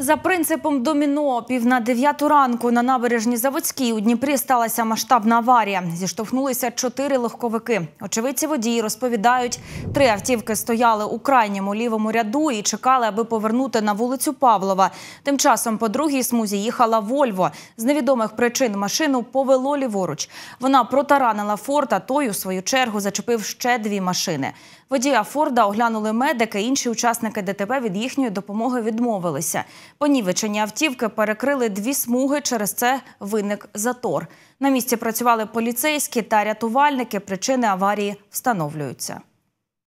За принципом доміно пів на дев'яту ранку на набережні Заводській у Дніпрі сталася масштабна аварія. Зіштовхнулися чотири легковики. Очевидці водії розповідають, три автівки стояли у крайньому лівому ряду і чекали, аби повернути на вулицю Павлова. Тим часом по другій смузі їхала Вольво. З невідомих причин машину повело ліворуч. Вона протаранила форта. той у свою чергу зачепив ще дві машини. Водія Форда оглянули медики. Інші учасники ДТП від їхньої допомоги відмовилися. Понівечені автівки перекрили дві смуги. Через це виник затор. На місці працювали поліцейські та рятувальники. Причини аварії встановлюються.